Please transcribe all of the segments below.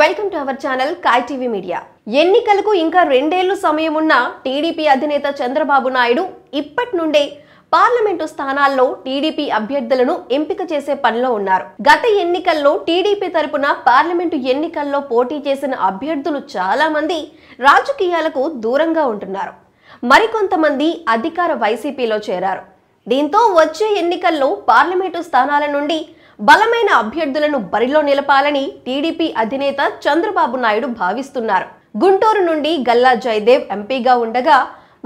welcome to our channel కాయ్ TV media ఎన్నికలకు ఇంకా రెండేళ్లు సమయం ఉన్న టీడీపీ అధినేత చంద్రబాబు నాయుడు ఇప్పటి నుండే పార్లమెంటు స్థానాల్లో టీడీపీ అభ్యర్థులను ఎంపిక చేసే పనిలో ఉన్నారు గత ఎన్నికల్లో టీడీపీ తరపున పార్లమెంటు ఎన్నికల్లో పోటీ చేసిన అభ్యర్థులు చాలా మంది రాజకీయాలకు దూరంగా ఉంటున్నారు మరికొంతమంది అధికార వైసీపీలో చేరారు దీంతో వచ్చే ఎన్నికల్లో పార్లమెంటు స్థానాల నుండి బలమైన అభ్యర్థులను బరిలో నిలపాలని టీడీపీ అధినేత చంద్రబాబు నాయుడు భావిస్తున్నారు గుంటూరు నుండి గల్లా జయదేవ్ ఎంపీగా ఉండగా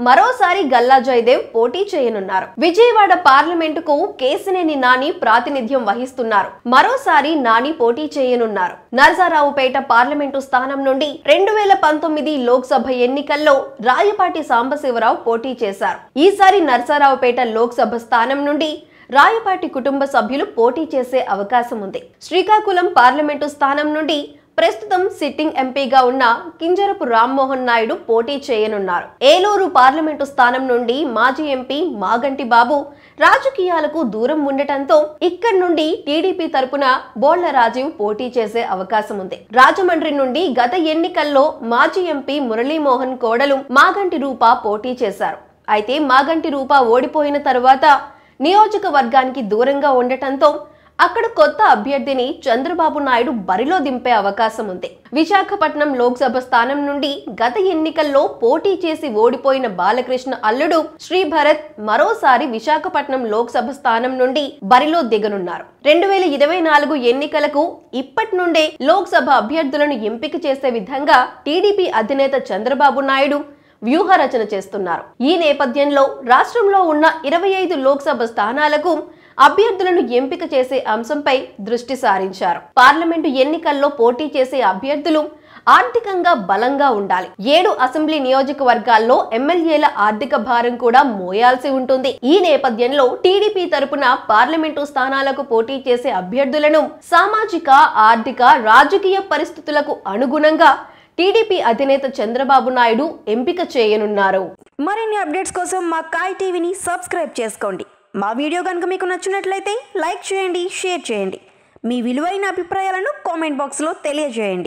మరోసారి గల్లా జయదేవ్ పోటీ చేయనున్నారు విజయవాడ పార్లమెంటుకు కేసినేని నాని ప్రాతినిధ్యం వహిస్తున్నారు మరోసారి నాని పోటీ చేయనున్నారు నరసారావుపేట పార్లమెంటు స్థానం నుండి రెండు వేల పంతొమ్మిది లోక్సభ ఎన్నికల్లో రాయపాటి సాంబశివరావు పోటీ చేశారు ఈసారి నరసారావుపేట లోక్సభ స్థానం నుండి రాయపాటి కుటుంబ సభ్యులు పోటీ చేసే అవకాశం ఉంది శ్రీకాకుళం పార్లమెంటు స్థానం నుండి ప్రస్తుతం సిట్టింగ్ ఎంపీగా ఉన్న కింజరపు రామ్మోహన్ నాయుడు పోటీ చేయనున్నారు ఏలూరు పార్లమెంటు స్థానం నుండి మాజీ ఎంపీ మాగంటి బాబు రాజకీయాలకు దూరం ఉండటంతో ఇక్కడ నుండి టీడీపీ తరపున బోళ్ల రాజీవ్ పోటీ చేసే అవకాశం ఉంది రాజమండ్రి నుండి గత ఎన్నికల్లో మాజీ ఎంపీ మురళీమోహన్ కోడలు మాగంటి రూప పోటీ చేశారు అయితే మాగంటి రూప ఓడిపోయిన తర్వాత నియోజకవర్గానికి దూరంగా ఉండటంతో అక్కడ కొత్త అభ్యర్థిని చంద్రబాబు నాయుడు బరిలో దింపే అవకాశం ఉంది విశాఖపట్నం లోక్సభ స్థానం నుండి గత ఎన్నికల్లో పోటీ చేసి ఓడిపోయిన బాలకృష్ణ అల్లుడు శ్రీ భరత్ మరోసారి విశాఖపట్నం లోక్సభ స్థానం నుండి బరిలో దిగనున్నారు రెండు వేల ఇరవై నాలుగు ఎన్నికలకు ఇప్పటి నుండే లోక్సభ అభ్యర్థులను ఎంపిక చేసే విధంగా టీడీపీ అధినేత చంద్రబాబు నాయుడు వ్యూహ రచన చేస్తున్నారు ఈ నేపథ్యంలో రాష్ట్రంలో ఉన్న ఇరవై ఐదు లోక్సభ స్థానాలకు అభ్యర్థులను ఎంపిక చేసే అంశంపై దృష్టి సారించారు పార్లమెంటు ఎన్నికల్లో పోటీ చేసే అభ్యర్థులు ఆర్థికంగా బలంగా ఉండాలి ఏడు అసెంబ్లీ నియోజకవర్గాల్లో ఎమ్మెల్యేల ఆర్థిక భారం కూడా మోయాల్సి ఉంటుంది ఈ నేపథ్యంలో టీడీపీ తరపున పార్లమెంటు స్థానాలకు పోటీ చేసే అభ్యర్థులను సామాజిక ఆర్థిక రాజకీయ పరిస్థితులకు అనుగుణంగా టీడీపీ అధినేత చంద్రబాబు నాయుడు ఎంపిక చేయనున్నారు మరిన్ని అప్డేట్స్ కోసం మా కాయ్ టీవీని సబ్స్క్రైబ్ చేసుకోండి మా వీడియో కనుక మీకు నచ్చినట్లయితే లైక్ చేయండి షేర్ చేయండి మీ విలువైన అభిప్రాయాలను కామెంట్ బాక్స్లో తెలియజేయండి